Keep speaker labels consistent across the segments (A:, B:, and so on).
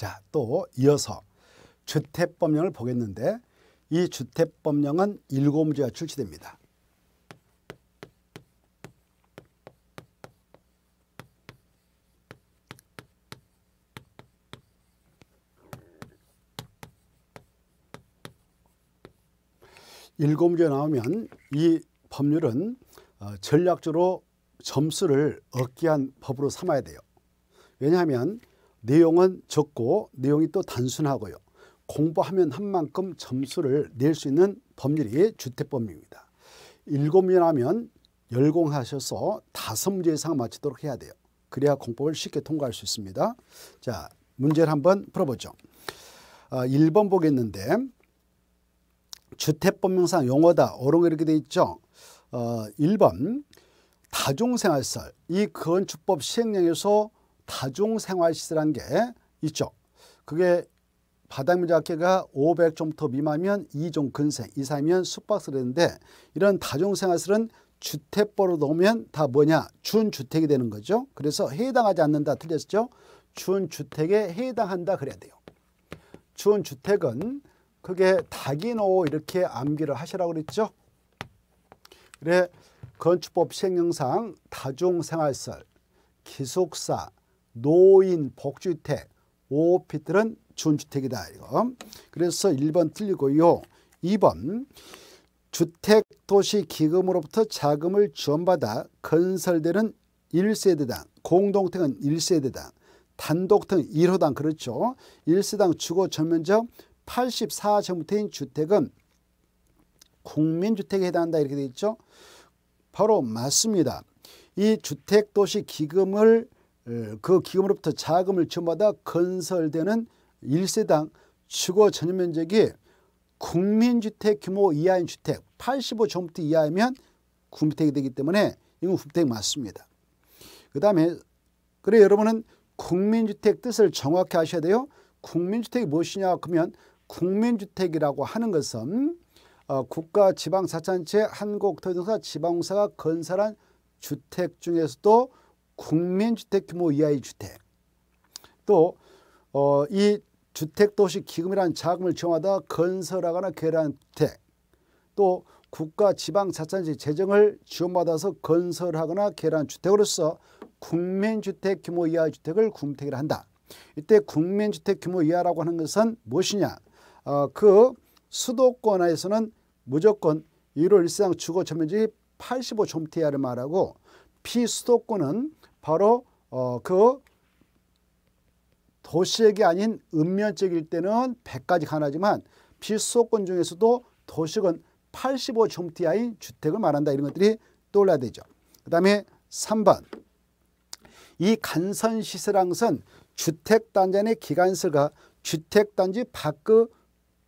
A: 자, 또 이어서 주택법령을 보겠는데 이 주택법령은 일곱 문제가 출시됩니다. 일곱 문제 나오면 이 법률은 어, 전략적으로 점수를 얻기 한 법으로 삼아야 돼요. 왜냐하면 내용은 적고 내용이 또 단순하고요. 공부하면 한 만큼 점수를 낼 수 있는 법률이 주택법률입니다. 7명면 하면 열공하셔서 다섯 문제 이상 맞추도록 해야 돼요. 그래야 공법을 쉽게 통과할 수 있습니다. 자, 문제를 한번 풀어보죠. 1번 아, 보겠는데 주택법명상 용어다. 어롱 이렇게 돼 있죠. 1번 어, 다중생활설이 건축법 시행령에서 다중생활시설한 게 있죠. 그게 바닥 미자계가 500종부터 미만이면 2종 근생, 이상이면 숙박설인데 이런 다중생활설은 시 주택보로 넣으면 다 뭐냐? 준주택이 되는 거죠. 그래서 해당하지 않는다 틀렸죠. 준주택에 해당한다 그래야 돼요. 준주택은 그게 다기노 이렇게 암기를 하시라고 그랬죠. 그래 건축법 시행령상 다중생활설, 기숙사, 노인 복주택 오피들은 준주택이다 이거. 그래서 1번 틀리고요. 2번 주택도시 기금으로부터 자금을 지원받아 건설되는 1세대당 공동택은 1세대당 단독등 1호당 그렇죠. 1세당 주거 전면적 84제곱미터인 주택은 국민주택에 해당한다 이렇게 되어 있죠. 바로 맞습니다. 이 주택도시 기금을 예, 그 기금으로부터 자금을 지원받아 건설되는 1세당 주거 전용 면적이 국민주택 규모 이하인 주택 85제곱미터 이하이면 국민주택이 되기 때문에 이건 국민주택 맞습니다. 그 다음에 그래 여러분은 국민주택 뜻을 정확히 아셔야 돼요. 국민주택이 무엇이냐 그러면 국민주택이라고 하는 것은 어, 국가 지방자치체 한국토지공사 지방공사가 건설한 주택 중에서도 국민주택 규모 이하의 주택 또이 어, 주택도시 기금이라는 자금을 지원하다 건설하거나 괴란 주택 또 국가 지방 자산지 재정을 지원받아서 건설하거나 개란 주택으로서 국민주택 규모 이하 주택을 국민주택이라 한다. 이때 국민주택 규모 이하라고 하는 것은 무엇이냐? 어, 그 수도권에서는 무조건 1호 일상 주거 전면지 8 5제 이하를 말하고 피수도권은 바로 어, 그 도시액이 아닌 읍면적일 때는 100까지 가능하지만 필수권 중에서도 도시은 85점대 하인 주택을 말한다. 이런 것들이 떠올라야 되죠. 그 다음에 3번 이 간선시설항선 주택단지 안의 기간설과 주택단지 밖의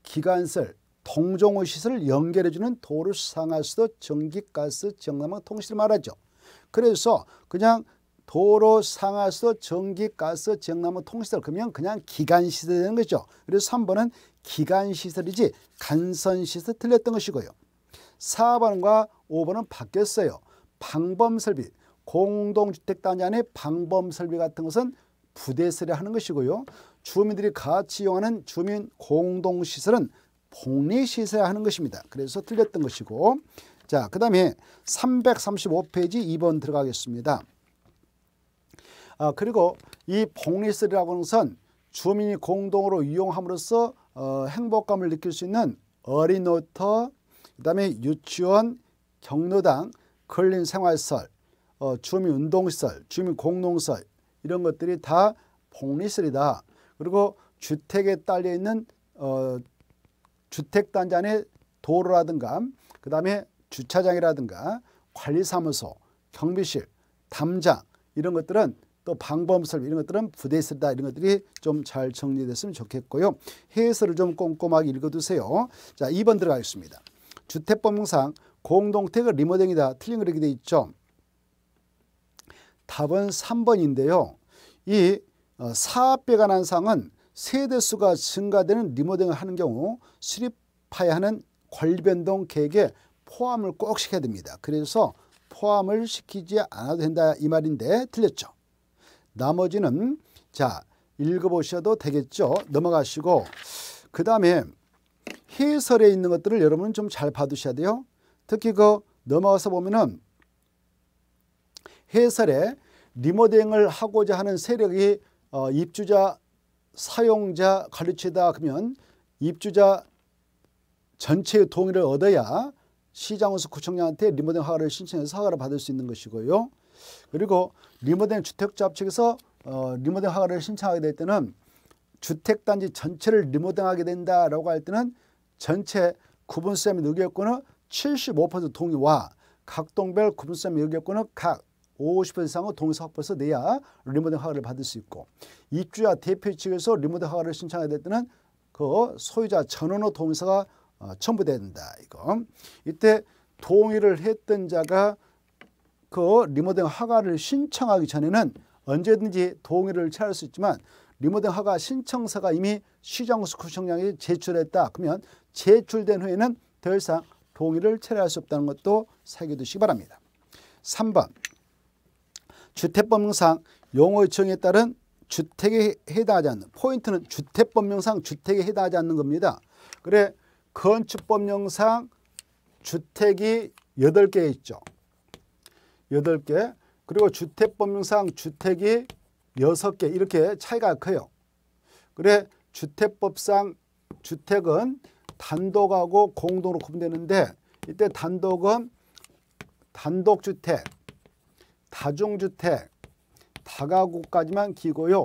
A: 기간설 동종의 시설을 연결해주는 도로 상하수도 전기가스 정남망 통신을 말하죠. 그래서 그냥 도로 상하수 도 전기 가스 정나무 통시설 그러면 그냥 기간 시설 되는 거죠. 그래서 3번은 기간 시설이지 간선 시설 틀렸던 것이고요. 4번과 5번은 바뀌었어요. 방범 설비 공동주택 단지 안에 방범 설비 같은 것은 부대설에 하는 것이고요. 주민들이 같이 이용하는 주민 공동시설은 복리시설에 하는 것입니다. 그래서 틀렸던 것이고 자, 그 다음에 335페이지 2번 들어가겠습니다. 어, 그리고 이 복리스라고 하는 것은 주민이 공동으로 이용함으로써 어, 행복감을 느낄 수 있는 어린오터 그다음에 유치원, 경로당, 근린 생활설 어, 주민 운동설 주민 공동설 이런 것들이 다복리설이다 그리고 주택에 딸려 있는 어, 주택 단지 안에 도로라든가 그다음에 주차장이라든가 관리사무소, 경비실, 담장 이런 것들은 또방법설비 이런 것들은 부대 쓰다 이런 것들이 좀 잘 정리됐으면 좋겠고요. 해설을 좀 꼼꼼하게 읽어두세요. 자, 2번 들어가겠습니다. 주택법상 공동택을 리모델링이다. 틀린 거 이렇게 돼 있죠. 답은 3번인데요. 이 어, 사업비가 난 상은 세대수가 증가되는 리모델링을 하는 경우 수립하야 하는 권리변동 계획에 포함을 꼭 시켜야 됩니다. 그래서 포함을 시키지 않아도 된다 이 말인데 틀렸죠. 나머지는 자 읽어보셔도 되겠죠. 넘어가시고 그 다음에 해설에 있는 것들을 여러분은 좀 잘 봐두셔야 돼요. 특히 그 넘어가서 보면은 해설에 리모델링을 하고자 하는 세력이 어, 입주자, 사용자, 가르치다 그러면 입주자 전체의 동의를 얻어야 시장원서 구청장한테 리모델링 허가를 신청해서 허가를 받을 수 있는 것이고요. 그리고 리모델링 주택조합 측에서 어, 리모델링 허가를 신청하게 될 때는 주택단지 전체를 리모델링하게 된다라고 할 때는 전체 구분세 및 의결권은 75% 동의와 각 동별 구분세 및 의결권은 각50% 이상의 동의서 확보해서 내야 리모델링 허가를 받을 수 있고 입주자 대표 측에서 리모델링 허가를 신청하게 될 때는 그 소유자 전원의 동의서가 어, 첨부된다 이거 이때 동의를 했던 자가 그 리모델링 허가를 신청하기 전에는 언제든지 동의를 취할 수 있지만 리모델링 허가 신청서가 이미 시정수 구청장이 제출했다. 그러면 제출된 후에는 더 이상 동의를 철회할 수 없다는 것도 새겨 두시기 바랍니다. 3번 주택법령상 용어 요청에 따른 주택에 해당하지 않는 포인트는 주택법령상 주택에 해당하지 않는 겁니다. 그래 건축법령상 주택이 8개 있죠. 여덟 개 그리고 주택법령상 주택이 여섯 개 이렇게 차이가 커요. 그래 주택법상 주택은 단독하고 공동으로 구분되는데 이때 단독은 단독주택, 다중주택, 다가구까지만 기고요.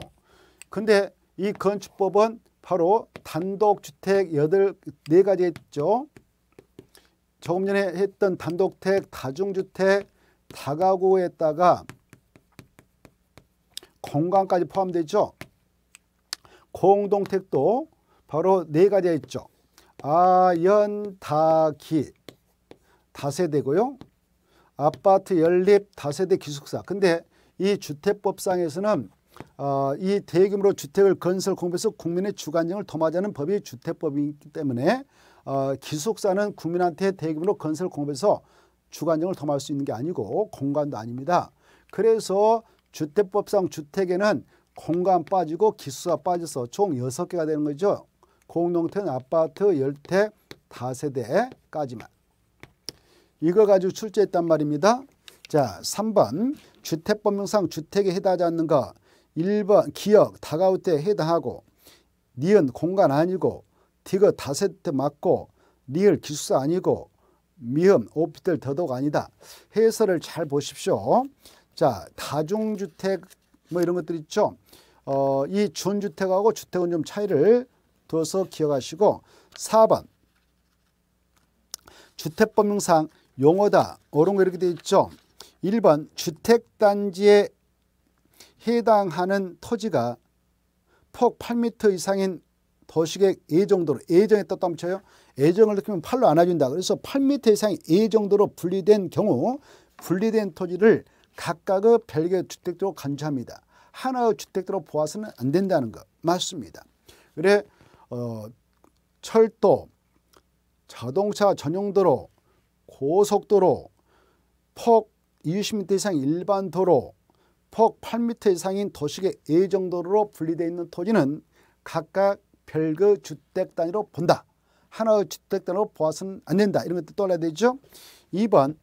A: 근데 이 건축법은 바로 단독주택 여덟 네 가지 했죠. 조금 전에 했던 단독택, 다중주택, 다가구에다가공간까지 포함되어 있죠. 공동택도 바로 네 가지가 있죠. 아연, 다기, 다세대고요. 아파트 연립 다세대 기숙사. 근데 이 주택법상에서는 어, 이 대규모로 주택을 건설 공부해서 국민의 주관령을 도마자는 법이 주택법이기 때문에 어, 기숙사는 국민한테 대규모로 건설 공부해서 주관정을 덤할 수 있는 게 아니고 공간도 아닙니다. 그래서 주택법상 주택에는 공간 빠지고 기수가 빠져서 총 6개가 되는 거죠. 공동택 아파트, 열택, 다세대까지만. 이걸 가지고 출제했단 말입니다. 자, 3번 주택법령상 주택에 해당하지 않는 거 1번 기억, 다가올 때 해당하고 니은 공간 아니고 디귿 다세대 맞고 리을 기숙 아니고 미음, 오피들 더더욱 아니다. 해설을 잘 보십시오. 자, 다중주택 뭐 이런 것들 있죠. 어, 이 준주택하고 주택은 좀 차이를 둬서 기억하시고 4번 주택법령상 용어다. 어른거 이렇게 돼 있죠. 1번 주택단지에 해당하는 토지가 폭 8m 이상인 도시계획 A정도로 A정에 떴다 쳐요. 애정을 느끼면 팔로 안아준다. 그래서 8m 이상 A 정도로 분리된 경우 분리된 토지를 각각의 별개의 주택도로 간주합니다. 하나의 주택도로 보아서는 안 된다는 거 맞습니다. 그래 어, 철도, 자동차 전용도로, 고속도로, 폭 20m 이상 일반 도로, 폭 8m 이상인 도시계 A 정도로 로 분리되어 있는 토지는 각각 별그 주택 단위로 본다. 하나의 주택단으로 보아서는 안 된다. 이런 것도 떠올라야 되죠. 2번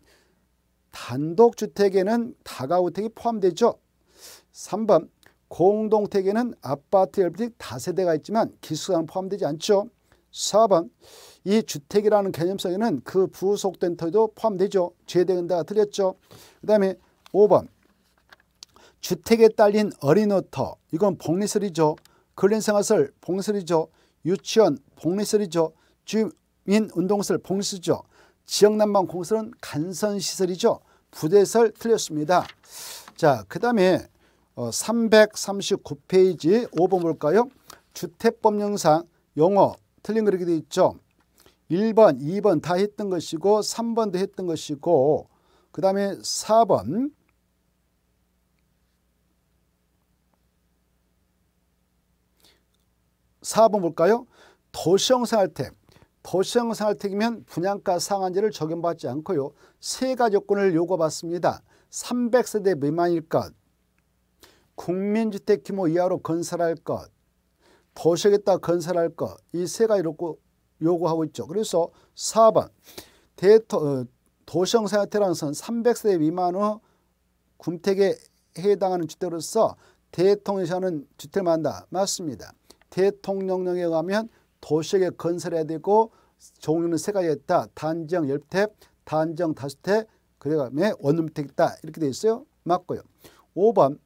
A: 단독주택에는 다가우택이 포함되죠. 3번 공동택에는 아파트 10평 다세대가 있지만 기숙사는 포함되지 않죠. 4번 이 주택이라는 개념성에는 그 부속된 터도 포함되죠. 제대된다가 틀렸죠. 그 다음에 5번 주택에 딸린 어린어터 이건 복리설이죠. 근린생활설 복리설이죠. 유치원 복리설이죠. 주민 운동설 봉수죠. 지역난방 공설은 간선시설이죠. 부대설 틀렸습니다. 자, 그 다음에 어, 339페이지 5번 볼까요? 주택법령상 영어 틀린 그렇게 돼 있죠. 1번, 2번 다 했던 것이고 3번도 했던 것이고 그 다음에 4번 4번 볼까요? 도시형 생활택 도시형생활택이면 분양가 상한제를 적용받지 않고요. 세 가지 요건을 요구받습니다. 300세대 미만일 것, 국민주택 규모 이하로 건설할 것, 도시에다 건설할 것, 이 세 가지 요구, 요구하고 있죠. 그래서 4번, 대토, 도시형 어, 생활택이라는것 300세대 미만 후 군택에 해당하는 주택으로서 대통령이 사는 주택을 만다. 맞습니다. 대통령령에 의하면 도시에 건설해야 되고 종류는 세 가지가 있다. 단정 열택, 단정 다수택, 그래가에 원룸택 있다. 이렇게 돼 있어요. 맞고요. 5번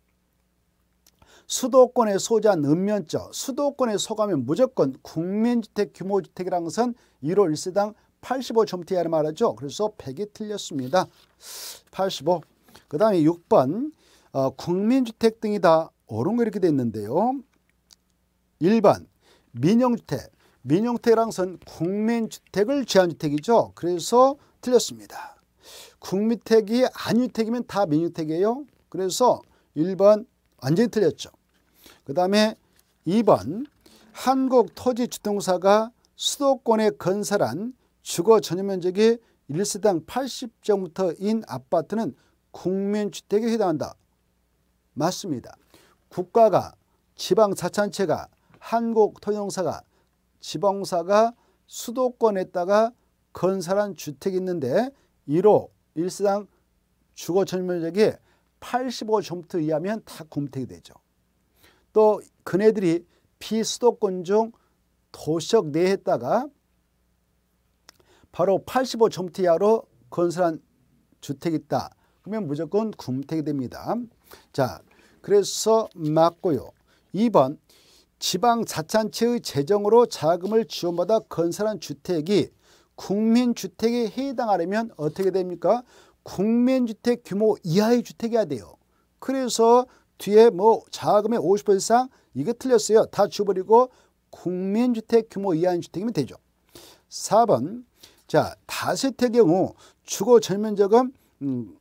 A: 수도권에 소재한 읍면적, 수도권에 소가면 무조건 국민주택 규모주택이라는 것은 1호 1세당 85점대야를 말하죠. 그래서 100이 틀렸습니다. 85. 그 다음에 6번 어, 국민주택 등이 다 옳은 거 이렇게 돼 있는데요. 1번 민영주택, 민영태랑선 국민주택을 제한주택이죠. 그래서 틀렸습니다. 국민택이 안주택이면 다 민주택이에요. 그래서 1번 완전히 틀렸죠. 그 다음에 2번 한국토지주택사가 수도권에 건설한 주거 전용 면적이 1세당 8 0제곱터인 아파트는 국민주택에 해당한다. 맞습니다. 국가가 지방 자치체가 한국토지공사가 지방사가 수도권에다가 건설한 주택이 있는데 1호 일상 주거 전면적이 85%에 점 의하면 다 공택이 되죠. 또 그네들이 비수도권 중 도시역 내에다가 바로 85점트 이하로 건설한 주택이 있다. 그러면 무조건 굼택이 됩니다. 자, 그래서 맞고요. 2번 지방자찬단체의 재정으로 자금을 지원받아 건설한 주택이 국민주택에 해당하려면 어떻게 됩니까? 국민주택 규모 이하의 주택이야 돼요. 그래서 뒤에 뭐 자금의 50% 이상 이거 틀렸어요. 다 지워버리고 국민주택 규모 이하인 주택이면 되죠. 4번 자 다세태 경우 주거 전면적은 음,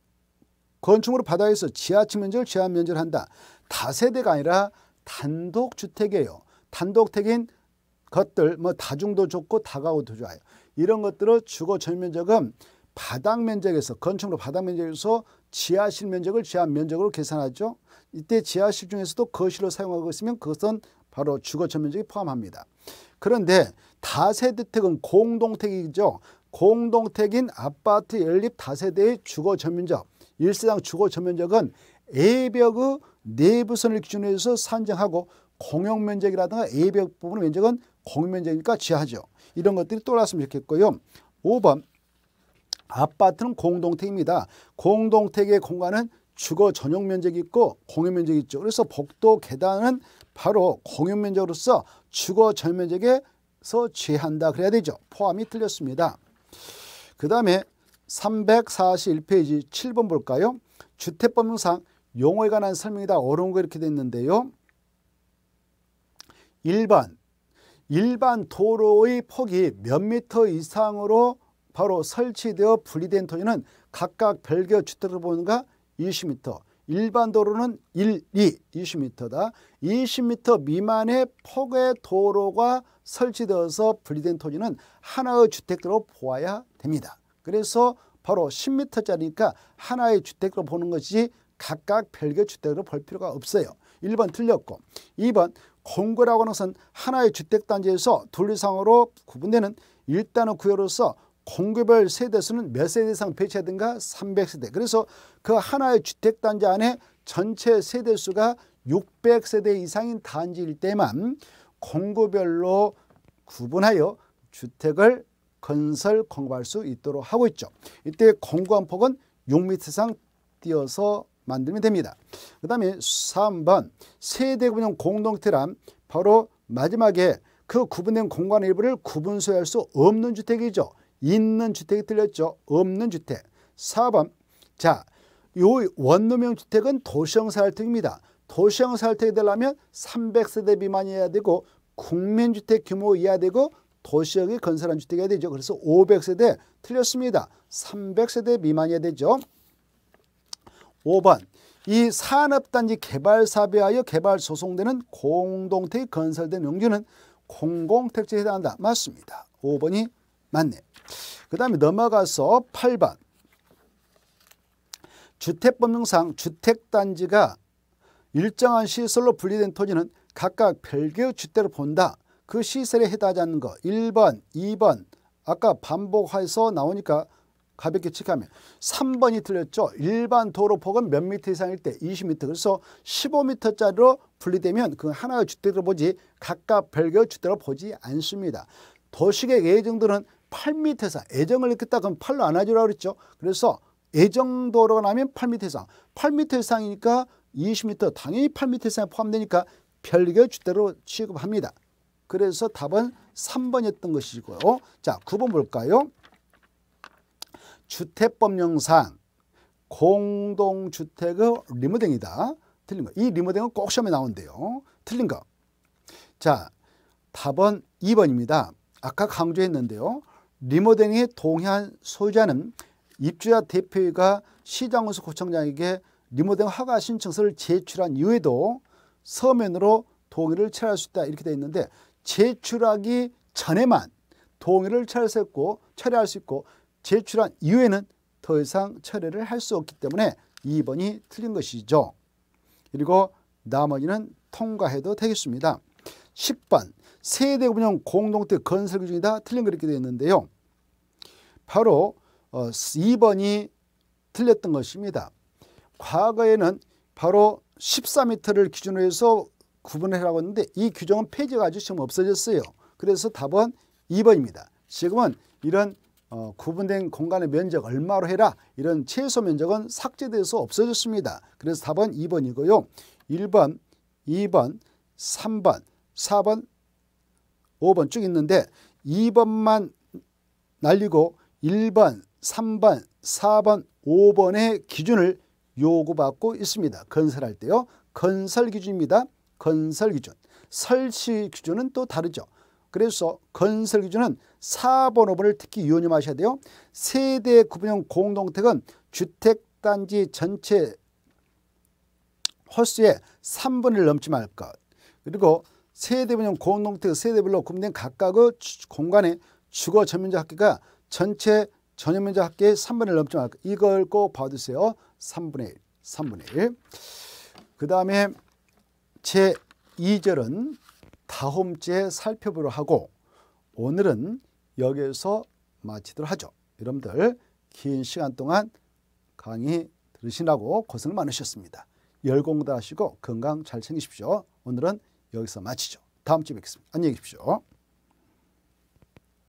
A: 건축으로 바다서 지하층 면적을 지하 면적을 한다. 다세대가 아니라 단독주택이에요. 단독택인 것들 뭐 다중도 좋고 다가구도 좋아요. 이런 것들을 주거 전면적은 바닥 면적에서 건축물 바닥 면적에서 지하실 면적을 지하 면적으로 계산하죠. 이때 지하실 중에서도 거실로 사용하고 있으면 그것은 바로 주거 전면적이 포함합니다. 그런데 다세대택은 공동택이죠. 공동택인 아파트 연립 다세대의 주거 전면적 일세당 주거 전면적은 A벽의 내부선을 기준으로 해서 산정하고 공용 면적이라든가 예벽 부분 면적은 공용 면적이니까 지하죠. 이런 것들이 떠올랐으면 좋겠고요. 5번 아파트는 공동택입니다. 공동택의 공간은 주거 전용 면적이 있고 공용 면적이 있죠. 그래서 복도 계단은 바로 공용 면적으로서 주거 전용 면적에서 제한다 그래야 되죠. 포함이 틀렸습니다. 그 다음에 341페이지 7번 볼까요? 주택법령상 용어에 관한 설명이다. 어려운 거 이렇게 됐는데요. 1번 일반 도로의 폭이 몇 미터 이상으로 바로 설치되어 분리된 토지는 각각 별개 주택으 보는가 20m 일반 도로는 1, 2, 20m다. 20m 미만의 폭의 도로가 설치되어서 분리된 토지는 하나의 주택으로 보아야 됩니다. 그래서 바로 10m짜리니까 하나의 주택으로 보는 것이 각각 별개 주택으로 볼 필요가 없어요. 1번 틀렸고 2번 공구라고 하는 것은 하나의 주택단지에서 둘리상으로 구분되는 일단의 구역으로서 공구별 세대수는 몇 세대 이상 배치하든가 300세대 그래서 그 하나의 주택단지 안에 전체 세대수가 600세대 이상인 단지일 때만 공구별로 구분하여 주택을 건설 공급할 수 있도록 하고 있죠. 이때 공구한 폭은 6m 이상 뛰어서 만들면 됩니다. 그 다음에 3번 세대분형 공동택란 바로 마지막에 그 구분된 공간 일부를 구분소유할 수 없는 주택이죠. 있는 주택이 틀렸죠. 없는 주택. 4번 자, 요 원룸형 주택은 도시형 사활택입니다. 도시형 사활택이 되려면 300세대 미만이어야 되고 국민주택 규모 이하 되고 도시형이 건설한 주택이어야 되죠. 그래서 500세대 틀렸습니다. 300세대 미만이어야 되죠. 5번 이 산업단지 개발사업하여 개발 소송되는 공동택 건설된 용지는 공공택지에 해당한다. 맞습니다. 5번이 맞네. 그 다음에 넘어가서 8번 주택법령상 주택단지가 일정한 시설로 분리된 토지는 각각 별개의 주택으로 본다. 그 시설에 해당하지 않는 거 1번, 2번 아까 반복해서 나오니까 가볍게 측하면 3번이 틀렸죠. 일반 도로 폭은 몇 미터 이상일 때 20미터. 그래서 15미터짜리로 분리되면 그 하나의 주택으로 보지 각각 별개의 주택으로 보지 않습니다. 도시계예정들은 8미터 이상. 애정을 느꼈다 그럼 8로 안하지라고 그랬죠. 그래서 애정도로가 나면 8미터 이상. 8미터 이상이니까 20미터 당연히 8미터 이상에 포함되니까 별개의 주택으로 취급합니다. 그래서 답은 3번이었던 것이고요. 자, 9번 볼까요? 주택법령상 공동주택의 리모델링이다. 틀린 거. 이 리모델링은 꼭 시험에 나온대요. 틀린 거. 자, 답은 2번입니다. 아까 강조했는데요. 리모델링에 동의한 소유자는 입주자 대표가 시장원수 구청장에게 리모델링 허가 신청서를 제출한 이후에도 서면으로 동의를 체할 수 있다 이렇게 되 있는데 제출하기 전에만 동의를 체할 수 있고 처리할 수 있고 제출한 이후에는 더 이상 철회를 할 수 없기 때문에 2번이 틀린 것이죠. 그리고 나머지는 통과해도 되겠습니다. 10번 세대운영 공동체 건설 기준이다 틀린 그렇게 되어 있는데요. 바로 2번이 어, 틀렸던 것입니다. 과거에는 바로 14m를 기준으로 해서 구분해라고 했는데 이 규정은 폐지가 아주 지금 없어졌어요. 그래서 답은 2번입니다. 지금은 이런 어, 구분된 공간의 면적 얼마로 해라 이런 최소 면적은 삭제돼서 없어졌습니다. 그래서 답은 2번이고요. 1번, 2번, 3번, 4번, 5번 쭉 있는데 2번만 날리고 1번, 3번, 4번, 5번의 기준을 요구받고 있습니다. 건설할 때요. 건설 기준입니다. 건설 기준. 설치 기준은 또 다르죠. 그래서 건설 기준은 4번 5번을 특히 유념하셔야 돼요. 세대 구분형 공동택은 주택단지 전체 헐수의 3분을 넘지 말 것. 그리고 세대분형 공동택 세대별로 구분된 각각의 공간의 주거 전면적 합계가 전체 전면적 합계의 3분의 넘지 말 것. 이걸 꼭 봐두세요. 3분의 1, 3분의 1. 그 다음에 제 2절은 다음 주에 살펴보려 하고 오늘은 여기에서 마치도록 하죠. 여러분들 긴 시간 동안 강의 들으시라고 고생 많으셨습니다. 열공도 하시고 건강 잘 챙기십시오. 오늘은 여기서 마치죠. 다음 주에 뵙겠습니다. 안녕히 계십시오.